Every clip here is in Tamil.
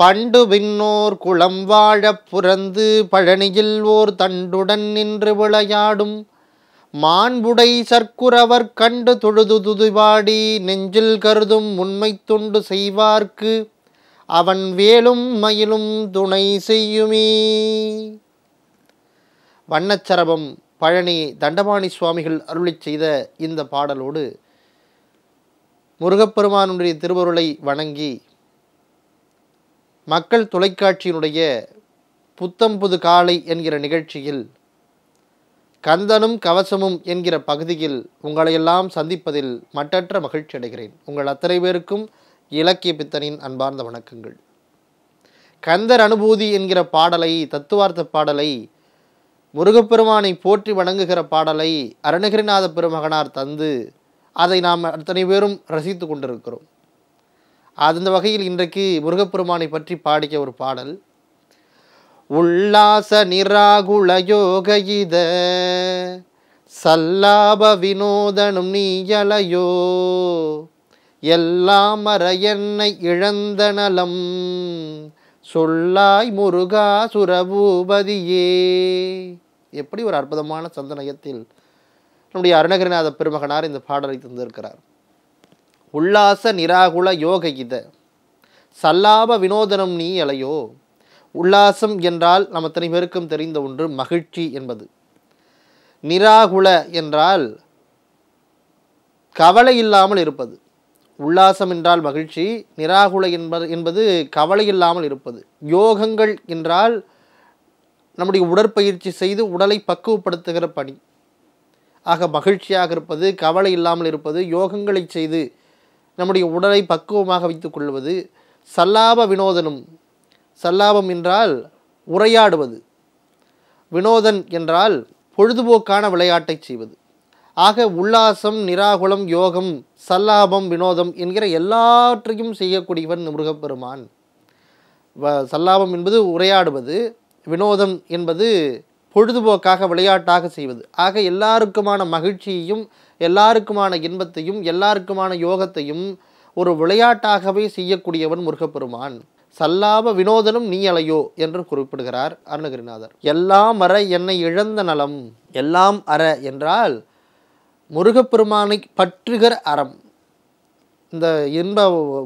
பண்டு பின்னோர் குளம் வாழப் புறந்து பழனியில் ஓர் தண்டுடன் நின்று விளையாடும் மாண்புடை சர்க்குரவர் கண்டு தொழுது துதுவாடி நெஞ்சில் கருதும் உண்மை துண்டு செய்வார்க்கு அவன் வேலும் மயிலும் துணை செய்யுமே வண்ணச்சரபம் பழனி தண்டபாணி சுவாமிகள் அருளி செய்த இந்த பாடலோடு முருகப்பெருமானுடைய திருவருளை வணங்கி மக்கள் தொலைக்காட்சியினுடைய புத்தம்புது காலை என்கிற நிகழ்ச்சியில் கந்தனும் கவசமும் என்கிற பகுதியில் உங்களையெல்லாம் சந்திப்பதில் மட்டற்ற மகிழ்ச்சி அடைகிறேன் உங்கள் அத்தனை பேருக்கும் இலக்கிய பித்தனின் அன்பார்ந்த வணக்கங்கள் கந்தர் அனுபூதி என்கிற பாடலை தத்துவார்த்த பாடலை முருகப்பெருமானை போற்றி வணங்குகிற பாடலை அருணகிரிநாத பெருமகனார் தந்து அதை நாம் அத்தனை பேரும் ரசித்து கொண்டிருக்கிறோம் அந்த வகையில் இன்றைக்கு முருகப்பெருமானை பற்றி பாடிய ஒரு பாடல் உல்லாச நிராகுல இத சல்லாப வினோதனும் நீயலையோ எல்லாம் மற என்னை இழந்த நலம் சொல்லாய் முருகா சுரபூபதியே எப்படி ஒரு அற்புதமான சந்தனயத்தில் நம்முடைய அருணகிரிநாத பெருமகனார் இந்த பாடலை தந்திருக்கிறார் உல்லாச நிராகுல யோக இத சல்லாப வினோதனம் நீ அலையோ உல்லாசம் என்றால் நம்ம அத்தனை பேருக்கும் தெரிந்த ஒன்று மகிழ்ச்சி என்பது நிராகுல என்றால் கவலை இல்லாமல் இருப்பது உல்லாசம் என்றால் மகிழ்ச்சி நிராகுல என்பது என்பது கவலை இல்லாமல் இருப்பது யோகங்கள் என்றால் நம்முடைய உடற்பயிற்சி செய்து உடலை பக்குவப்படுத்துகிற பணி ஆக மகிழ்ச்சியாக இருப்பது கவலை இல்லாமல் இருப்பது யோகங்களை செய்து நம்முடைய உடலை பக்குவமாக வைத்து கொள்வது சல்லாப வினோதனும் சல்லாபம் என்றால் உரையாடுவது வினோதன் என்றால் பொழுதுபோக்கான விளையாட்டை செய்வது ஆக உல்லாசம் நிராகுலம் யோகம் சல்லாபம் வினோதம் என்கிற எல்லாற்றையும் செய்யக்கூடியவன் முருகப்பெருமான் சல்லாபம் என்பது உரையாடுவது வினோதம் என்பது பொழுதுபோக்காக விளையாட்டாக செய்வது ஆக எல்லாருக்குமான மகிழ்ச்சியையும் எல்லாருக்குமான இன்பத்தையும் எல்லாருக்குமான யோகத்தையும் ஒரு விளையாட்டாகவே செய்யக்கூடியவன் முருகப்பெருமான் சல்லாப வினோதனும் நீ அலையோ என்று குறிப்பிடுகிறார் அருணகிரிநாதர் எல்லாம் அற என்னை இழந்த நலம் எல்லாம் அற என்றால் முருகப்பெருமானை பற்றுகிற அறம் இந்த இன்ப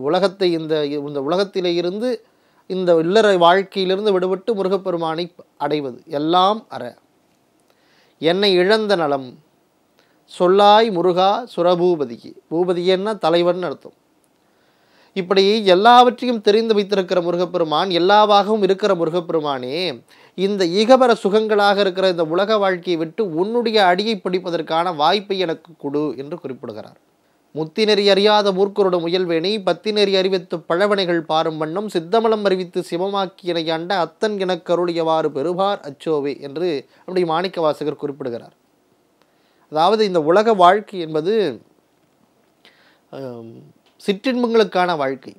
உலகத்தை இந்த இந்த உலகத்திலே இருந்து இந்த இல்லற வாழ்க்கையிலிருந்து விடுபட்டு முருகப்பெருமானை அடைவது எல்லாம் அற என்னை இழந்த நலம் சொல்லாய் முருகா சுரபூபதிக்கு பூபதியன்னா தலைவன் அர்த்தம் இப்படி எல்லாவற்றையும் தெரிந்து வைத்திருக்கிற முருகப்பெருமான் எல்லாவாகவும் இருக்கிற முருகப்பெருமானே இந்த ஈகபர சுகங்களாக இருக்கிற இந்த உலக வாழ்க்கையை விட்டு உன்னுடைய அடியை பிடிப்பதற்கான வாய்ப்பை எனக்கு கொடு என்று குறிப்பிடுகிறார் முத்தி நெறி அறியாத மூர்க்கரோட முயல்வேணி பத்தி நெறி அறிவித்து பழவனைகள் பாரும் வண்ணம் சித்தமலம் அறிவித்து சிவமாக்கியனை அண்ட அத்தன் எனக்கருளியவாறு பெறுவார் அச்சோவே என்று நம்முடைய மாணிக்க வாசகர் குறிப்பிடுகிறார் அதாவது இந்த உலக வாழ்க்கை என்பது சிற்றின்பங்களுக்கான வாழ்க்கை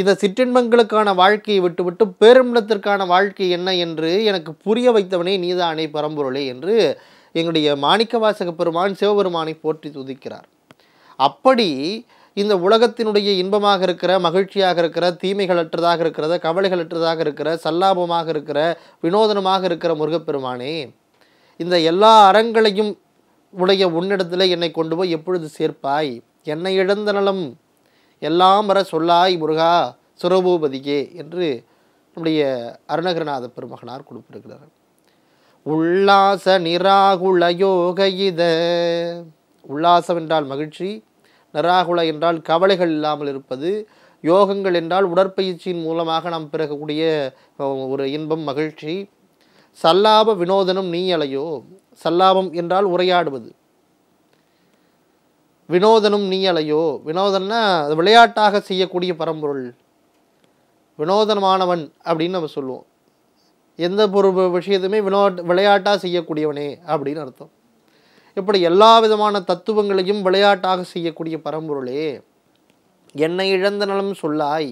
இந்த சிற்றின்பங்களுக்கான வாழ்க்கையை விட்டுவிட்டு பேரின்பத்திற்கான வாழ்க்கை என்ன என்று எனக்கு புரிய வைத்தவனே நீதானே பரம்பொருளே என்று எங்களுடைய மாணிக்கவாசக பெருமான் சிவபெருமானை போற்றி துதிக்கிறார் அப்படி இந்த உலகத்தினுடைய இன்பமாக இருக்கிற மகிழ்ச்சியாக இருக்கிற தீமைகளற்றதாக இருக்கிறத கவலைகளற்றதாக இருக்கிற சல்லாபமாக இருக்கிற வினோதனமாக இருக்கிற முருகப்பெருமானே இந்த எல்லா அறங்களையும் உடைய உன்னிடத்தில் என்னை கொண்டு போய் எப்பொழுது சேர்ப்பாய் என்னை இழந்த நலம் எல்லாம் வர சொல்லாய் முருகா சுரபூபதியே என்று நம்முடைய அருணகிரநாத பெருமகனார் கொடுப்பிருக்கிறார் உல்லாச நிராகுல யோக இத உல்லாசம் என்றால் மகிழ்ச்சி நிராகுல என்றால் கவலைகள் இல்லாமல் இருப்பது யோகங்கள் என்றால் உடற்பயிற்சியின் மூலமாக நாம் பிறக்கக்கூடிய ஒரு இன்பம் மகிழ்ச்சி சல்லாப வினோதனம் நீயலையோ சல்லாபம் என்றால் உரையாடுவது வினோதனும் நீயலையோ வினோதன்னா அது விளையாட்டாக செய்யக்கூடிய பரம்பொருள் வினோதனமானவன் அப்படின்னு நம்ம சொல்லுவோம் எந்த ஒரு விஷயத்தையுமே வினோ விளையாட்டாக செய்யக்கூடியவனே அப்படின்னு அர்த்தம் இப்படி எல்லா விதமான தத்துவங்களையும் விளையாட்டாக செய்யக்கூடிய பரம்பொருளே என்னை இழந்த நலம் சொல்லாய்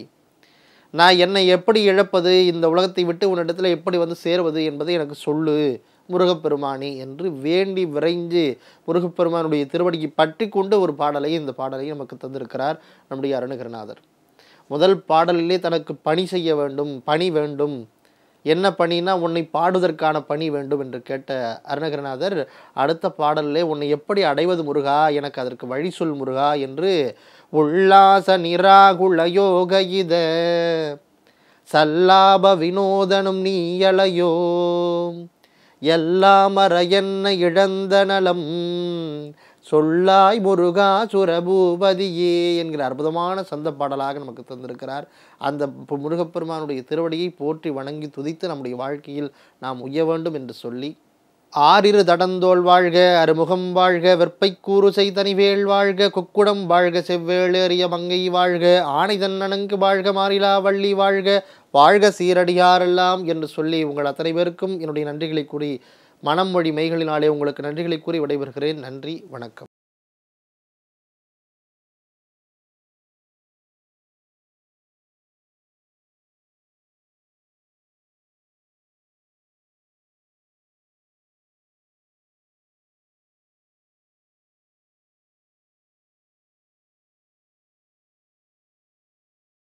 நான் என்னை எப்படி இழப்பது இந்த உலகத்தை விட்டு உன்னிடத்தில் எப்படி வந்து சேருவது என்பதை எனக்கு சொல்லு முருகப்பெருமானி என்று வேண்டி விரைஞ்சு முருகப்பெருமானுடைய திருவடிக்கு பற்றி கொண்டு ஒரு பாடலையும் இந்த பாடலையும் நமக்கு தந்திருக்கிறார் நம்முடைய அருணகிரநாதர் முதல் பாடலிலே தனக்கு பணி செய்ய வேண்டும் பணி வேண்டும் என்ன பணினா உன்னை பாடுவதற்கான பணி வேண்டும் என்று கேட்ட அருணகிரநாதர் அடுத்த பாடலிலே உன்னை எப்படி அடைவது முருகா எனக்கு அதற்கு வழி சொல் முருகா என்று உல்லாச நிராகுல இத சல்லாப வினோதனும் நீயலையோ எல்லாம் என்ன இழந்த நலம் சொல்லாய் முருகா சுரபூபதியே என்கிற அற்புதமான சந்த பாடலாக நமக்கு தந்திருக்கிறார் அந்த முருகப்பெருமானுடைய திருவடியை போற்றி வணங்கி துதித்து நம்முடைய வாழ்க்கையில் நாம் உய்ய வேண்டும் என்று சொல்லி ஆறிரு தடந்தோல் வாழ்க அருமுகம் வாழ்க வெற்பைக்கூறு செய்தனிவேல் வாழ்க குக்குடம் வாழ்க செவ்வேளேறிய மங்கை வாழ்க ஆனை வாழ்க மாறிலா வள்ளி வாழ்க வாழ்க சீரடியாரெல்லாம் என்று சொல்லி உங்கள் அத்தனை பேருக்கும் என்னுடைய நன்றிகளை கூறி மனம் மொழி மெய்களினாலே உங்களுக்கு நன்றிகளை கூறி விடைபெறுகிறேன் நன்றி வணக்கம்